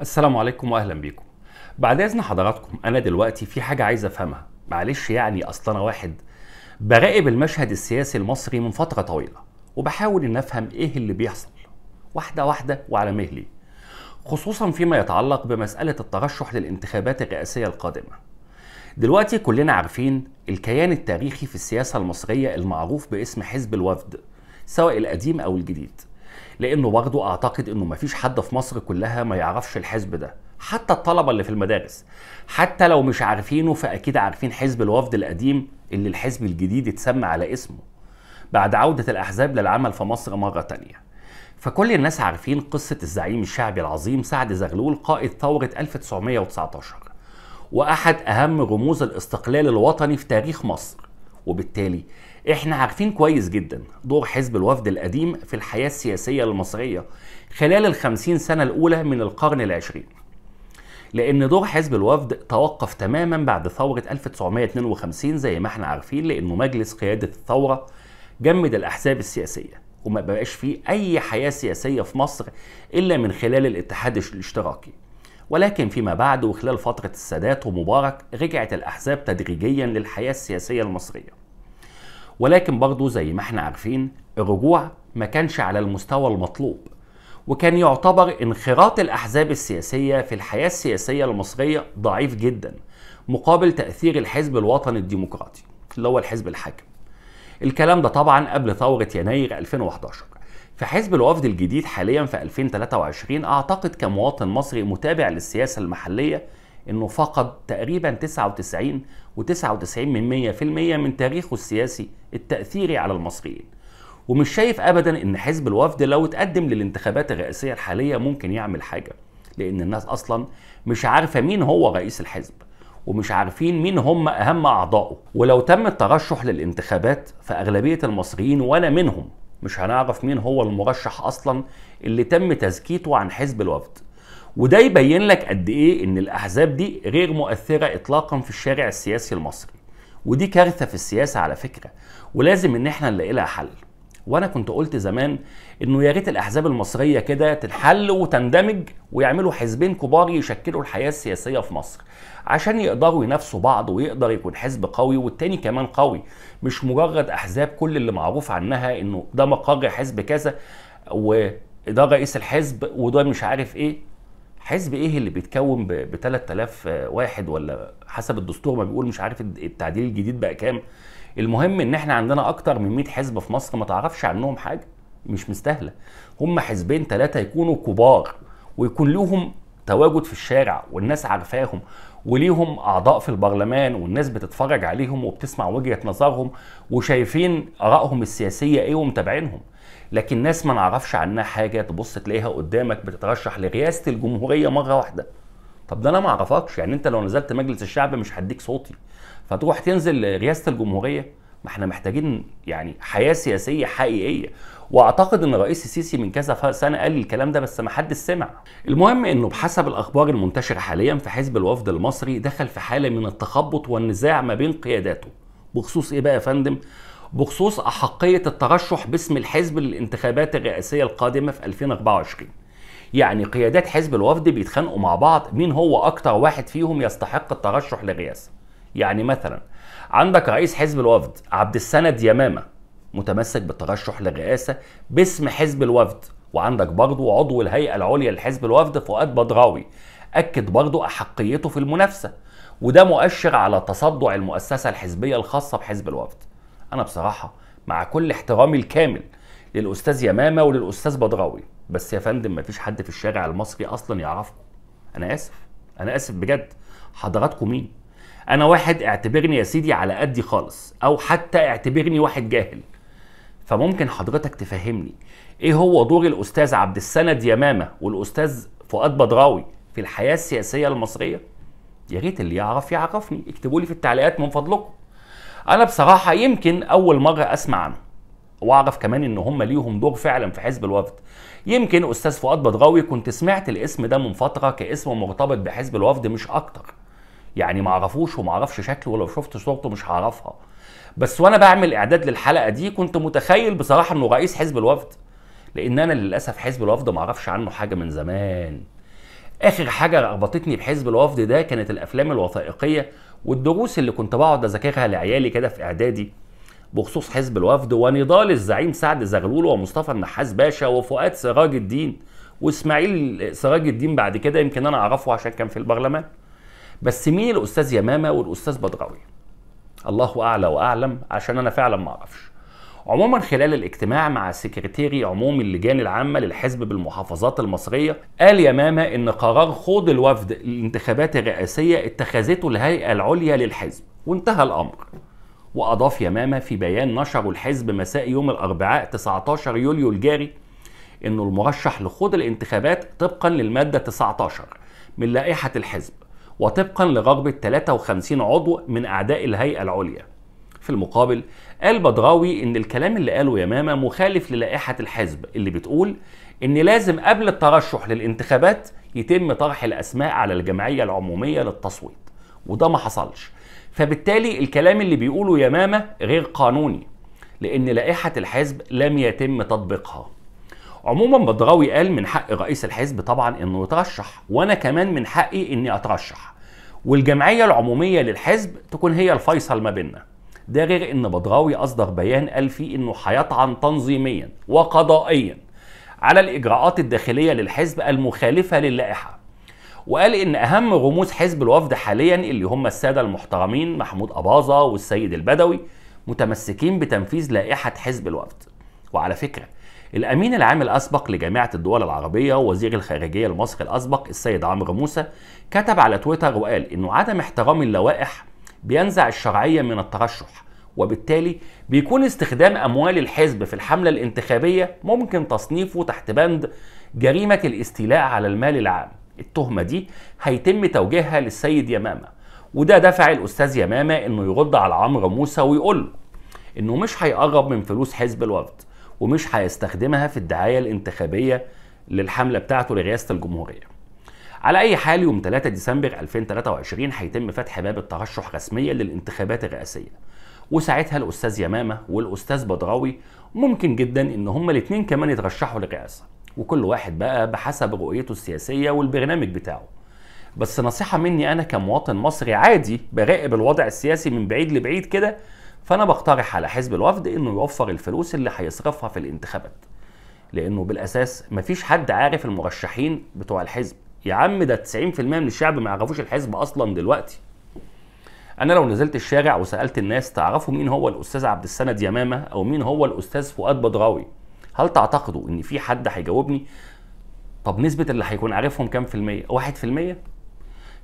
السلام عليكم واهلا بيكم بعد اذن حضراتكم انا دلوقتي في حاجه عايز افهمها معلش يعني اصل انا واحد براقب المشهد السياسي المصري من فتره طويله وبحاول ان افهم ايه اللي بيحصل واحده واحده وعلى مهلي خصوصا فيما يتعلق بمساله الترشح للانتخابات الرئاسيه القادمه دلوقتي كلنا عارفين الكيان التاريخي في السياسه المصريه المعروف باسم حزب الوفد سواء القديم او الجديد لانه برضه اعتقد انه ما فيش حد في مصر كلها ما يعرفش الحزب ده حتى الطلبه اللي في المدارس حتى لو مش عارفينه فاكيد عارفين حزب الوفد القديم اللي الحزب الجديد اتسمى على اسمه بعد عوده الاحزاب للعمل في مصر مره تانيه فكل الناس عارفين قصة الزعيم الشعبي العظيم سعد زغلول قائد ثورة 1919 وأحد أهم رموز الاستقلال الوطني في تاريخ مصر وبالتالي احنا عارفين كويس جدا دور حزب الوفد القديم في الحياة السياسية المصرية خلال الخمسين سنة الأولى من القرن العشرين لأن دور حزب الوفد توقف تماما بعد ثورة 1952 زي ما احنا عارفين لأنه مجلس قيادة الثورة جمد الأحزاب السياسية وما بقاش فيه أي حياة سياسية في مصر إلا من خلال الاتحاد الاشتراكي ولكن فيما بعد وخلال فترة السادات ومبارك رجعت الأحزاب تدريجيا للحياة السياسية المصرية ولكن برضه زي ما احنا عارفين الرجوع ما كانش على المستوى المطلوب وكان يعتبر انخراط الأحزاب السياسية في الحياة السياسية المصرية ضعيف جدا مقابل تأثير الحزب الوطني الديمقراطي اللي هو الحزب الحاكم الكلام ده طبعا قبل ثورة يناير 2011 في حزب الوفد الجديد حاليا في 2023 أعتقد كمواطن مصري متابع للسياسة المحلية انه فقد تقريبا 99 و99 من 100% من تاريخه السياسي التأثيري على المصريين ومش شايف ابدا ان حزب الوفد لو اتقدم للانتخابات الرئاسيه الحاليه ممكن يعمل حاجه لان الناس اصلا مش عارفه مين هو رئيس الحزب ومش عارفين مين هم اهم اعضائه ولو تم الترشح للانتخابات فاغلبيه المصريين ولا منهم مش هنعرف مين هو المرشح اصلا اللي تم تزكيته عن حزب الوفد وده يبين لك قد ايه ان الاحزاب دي غير مؤثره اطلاقا في الشارع السياسي المصري ودي كارثه في السياسه على فكره ولازم ان احنا نلاقي لها حل وانا كنت قلت زمان انه يا ريت الاحزاب المصريه كده تنحل وتندمج ويعملوا حزبين كبار يشكلوا الحياه السياسيه في مصر عشان يقدروا ينافسوا بعض ويقدر يكون حزب قوي والتاني كمان قوي مش مجرد احزاب كل اللي معروف عنها انه ده مقر حزب كذا وده رئيس الحزب وده مش عارف ايه حزب ايه اللي بيتكون ب 3000 واحد ولا حسب الدستور ما بيقول مش عارف التعديل الجديد بقى كام المهم ان احنا عندنا اكتر من 100 حزب في مصر ما تعرفش عنهم حاجه مش مستاهله هم حزبين ثلاثه يكونوا كبار ويكون لهم تواجد في الشارع والناس عارفاهم وليهم اعضاء في البرلمان والناس بتتفرج عليهم وبتسمع وجهه نظرهم وشايفين ارائهم السياسيه ايه ومتابعينهم لكن ناس ما نعرفش عنها حاجه تبص تلاقيها قدامك بتترشح لرئاسه الجمهوريه مره واحده طب ده انا ما اعرفكش يعني انت لو نزلت مجلس الشعب مش هديك صوتي فتروح تنزل رئاسه الجمهوريه ما احنا محتاجين يعني حياه سياسيه حقيقيه واعتقد ان الرئيس السيسي من كذا سنه قال الكلام ده بس ما حدش سمع المهم انه بحسب الاخبار المنتشره حاليا في حزب الوفد المصري دخل في حاله من التخبط والنزاع ما بين قياداته بخصوص ايه بقى يا فندم بخصوص أحقية الترشح باسم الحزب للانتخابات الرئاسية القادمة في 2024 يعني قيادات حزب الوفد بيتخانقوا مع بعض مين هو أكتر واحد فيهم يستحق الترشح للرئاسة يعني مثلا عندك رئيس حزب الوفد عبد السند يمامة متمسك بالترشح للرئاسة باسم حزب الوفد وعندك برضه عضو الهيئة العليا لحزب الوفد فؤاد بدراوي أكد برضه أحقيته في المنافسة وده مؤشر على تصدع المؤسسة الحزبية الخاصة بحزب الوفد انا بصراحه مع كل احترامي الكامل للاستاذ يمامه وللاستاذ بدراوي بس يا فندم مفيش حد في الشارع المصري اصلا يعرفكم انا اسف انا اسف بجد حضراتكم مين انا واحد اعتبرني يا سيدي على قدي خالص او حتى اعتبرني واحد جاهل فممكن حضرتك تفهمني ايه هو دور الاستاذ عبد السند يمامه والاستاذ فؤاد بدراوي في الحياه السياسيه المصريه يا ريت اللي يعرف يعرفني اكتبوا لي في التعليقات من فضلكم انا بصراحه يمكن اول مره اسمع عنه واعرف كمان ان هم ليهم دور فعلا في حزب الوفد يمكن استاذ فؤاد بدراوي كنت سمعت الاسم ده من فتره كاسم مرتبط بحزب الوفد مش اكتر يعني معرفوش ومعرفش شكله ولو شفت صورته مش هعرفها بس وانا بعمل اعداد للحلقه دي كنت متخيل بصراحه انه رئيس حزب الوفد لان انا للاسف حزب الوفد معرفش عنه حاجه من زمان اخر حاجه ربطتني بحزب الوفد ده كانت الافلام الوثائقيه والدروس اللي كنت بقعد اذاكرها لعيالي كده في اعدادي بخصوص حزب الوفد ونضال الزعيم سعد زغلول ومصطفى النحاس باشا وفؤاد سراج الدين واسماعيل سراج الدين بعد كده يمكن انا اعرفه عشان كان في البرلمان بس مين الاستاذ يمامه والاستاذ بدراوي الله اعلى واعلم عشان انا فعلا ما اعرفش عموما خلال الاجتماع مع سكرتيري عموم اللجان العامة للحزب بالمحافظات المصرية قال يمامة إن قرار خوض الوفد الانتخابات الرئاسية اتخذته الهيئة العليا للحزب وانتهى الأمر وأضاف يمامة في بيان نشره الحزب مساء يوم الأربعاء 19 يوليو الجاري إنه المرشح لخوض الانتخابات طبقا للمادة 19 من لائحة الحزب وطبقا لرغبة 53 عضو من أعداء الهيئة العليا في المقابل قال بدراوي ان الكلام اللي قاله يمامه مخالف للائحه الحزب اللي بتقول ان لازم قبل الترشح للانتخابات يتم طرح الاسماء على الجمعيه العموميه للتصويت وده ما حصلش فبالتالي الكلام اللي بيقوله يمامه غير قانوني لان لائحه الحزب لم يتم تطبيقها عموما بدراوي قال من حق رئيس الحزب طبعا انه يترشح وانا كمان من حقي اني اترشح والجمعيه العموميه للحزب تكون هي الفيصل ما بيننا ده غير ان بدراوي اصدر بيان قال فيه انه هيطعن تنظيميا وقضائيا على الاجراءات الداخليه للحزب المخالفه للائحه وقال ان اهم رموز حزب الوفد حاليا اللي هم الساده المحترمين محمود اباظه والسيد البدوي متمسكين بتنفيذ لائحه حزب الوفد وعلى فكره الامين العام الاسبق لجامعه الدول العربيه ووزير الخارجيه المصري الاسبق السيد عمرو موسى كتب على تويتر وقال انه عدم احترام اللوائح بينزع الشرعية من الترشح وبالتالي بيكون استخدام أموال الحزب في الحملة الانتخابية ممكن تصنيفه تحت بند جريمة الاستيلاء على المال العام التهمة دي هيتم توجيهها للسيد يمامة وده دفع الأستاذ يمامة إنه يرد على عمرو موسى ويقول له إنه مش هيقرب من فلوس حزب الوفد ومش هيستخدمها في الدعاية الانتخابية للحملة بتاعته لرئاسة الجمهورية على اي حال يوم 3 ديسمبر 2023 هيتم فتح باب الترشح رسميا للانتخابات الرئاسيه وساعتها الاستاذ يمامه والاستاذ بدراوي ممكن جدا ان هما الاثنين كمان يترشحوا للرئاسه وكل واحد بقى بحسب رؤيته السياسيه والبرنامج بتاعه بس نصيحه مني انا كمواطن مصري عادي براقب الوضع السياسي من بعيد لبعيد كده فانا بقترح على حزب الوفد انه يوفر الفلوس اللي هيصرفها في الانتخابات لانه بالاساس مفيش حد عارف المرشحين بتوع الحزب يا عم ده 90% من الشعب ما يعرفوش الحزب اصلا دلوقتي انا لو نزلت الشارع وسالت الناس تعرفوا مين هو الاستاذ عبد السند يمامه او مين هو الاستاذ فؤاد بدراوي هل تعتقدوا ان في حد هيجاوبني طب نسبه اللي هيكون عارفهم كام في الميه واحد في الميه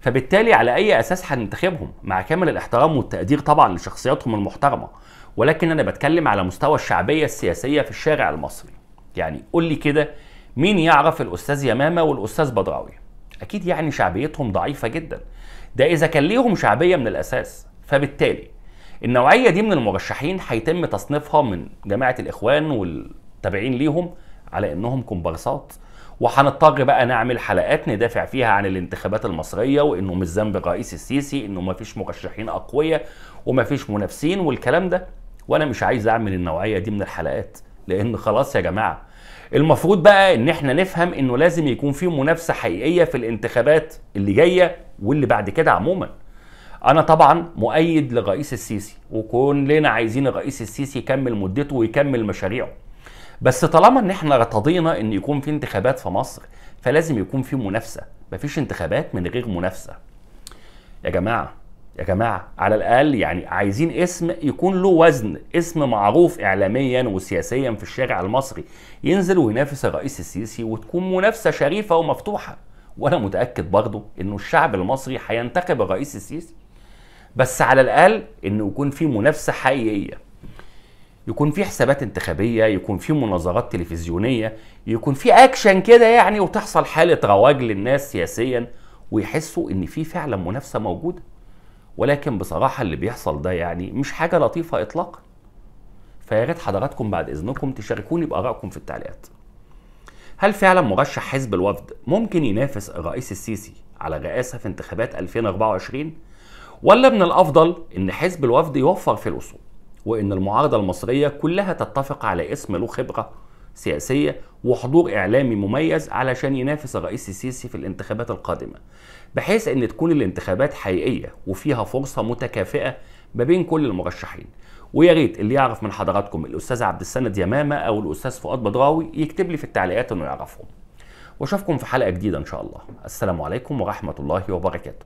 فبالتالي على اي اساس هننتخبهم مع كامل الاحترام والتقدير طبعا لشخصياتهم المحترمه ولكن انا بتكلم على مستوى الشعبيه السياسيه في الشارع المصري يعني قول لي كده مين يعرف الاستاذ يمامه والاستاذ بدراوي اكيد يعني شعبيتهم ضعيفه جدا ده اذا كان ليهم شعبيه من الاساس فبالتالي النوعيه دي من المرشحين هيتم تصنيفها من جماعه الاخوان والتابعين ليهم على انهم كومبارسات وهنضطر بقى نعمل حلقات ندافع فيها عن الانتخابات المصريه وانه مش ذنب الرئيس السيسي انه ما فيش مرشحين اقوياء وما فيش منافسين والكلام ده وانا مش عايز اعمل النوعيه دي من الحلقات لان خلاص يا جماعه المفروض بقى ان احنا نفهم انه لازم يكون في منافسه حقيقيه في الانتخابات اللي جايه واللي بعد كده عموما انا طبعا مؤيد للرئيس السيسي وكلنا عايزين الرئيس السيسي يكمل مدته ويكمل مشاريعه بس طالما ان احنا رتضينا ان يكون في انتخابات في مصر فلازم يكون في منافسه مفيش انتخابات من غير منافسه يا جماعه يا جماعه على الاقل يعني عايزين اسم يكون له وزن اسم معروف اعلاميا وسياسيا في الشارع المصري ينزل وينافس الرئيس السيسي وتكون منافسه شريفه ومفتوحه وانا متاكد برضه انه الشعب المصري هينتخب الرئيس السيسي بس على الاقل انه يكون في منافسه حقيقيه يكون في حسابات انتخابيه يكون في مناظرات تلفزيونيه يكون في اكشن كده يعني وتحصل حاله رواج للناس سياسيا ويحسوا ان في فعلا منافسه موجوده ولكن بصراحه اللي بيحصل ده يعني مش حاجه لطيفه اطلاقا فيا ريت حضراتكم بعد اذنكم تشاركوني بارائكم في التعليقات هل فعلا مرشح حزب الوفد ممكن ينافس الرئيس السيسي على الرئاسه في انتخابات 2024 ولا من الافضل ان حزب الوفد يوفر في الاصول وان المعارضه المصريه كلها تتفق على اسم له خبره سياسيه وحضور اعلامي مميز علشان ينافس الرئيس السيسي في الانتخابات القادمه بحيث ان تكون الانتخابات حقيقيه وفيها فرصه متكافئه ما بين كل المرشحين ويا ريت اللي يعرف من حضراتكم الاستاذ عبد السند يمامه او الاستاذ فؤاد بدراوي يكتب لي في التعليقات انه يعرفهم واشوفكم في حلقه جديده ان شاء الله السلام عليكم ورحمه الله وبركاته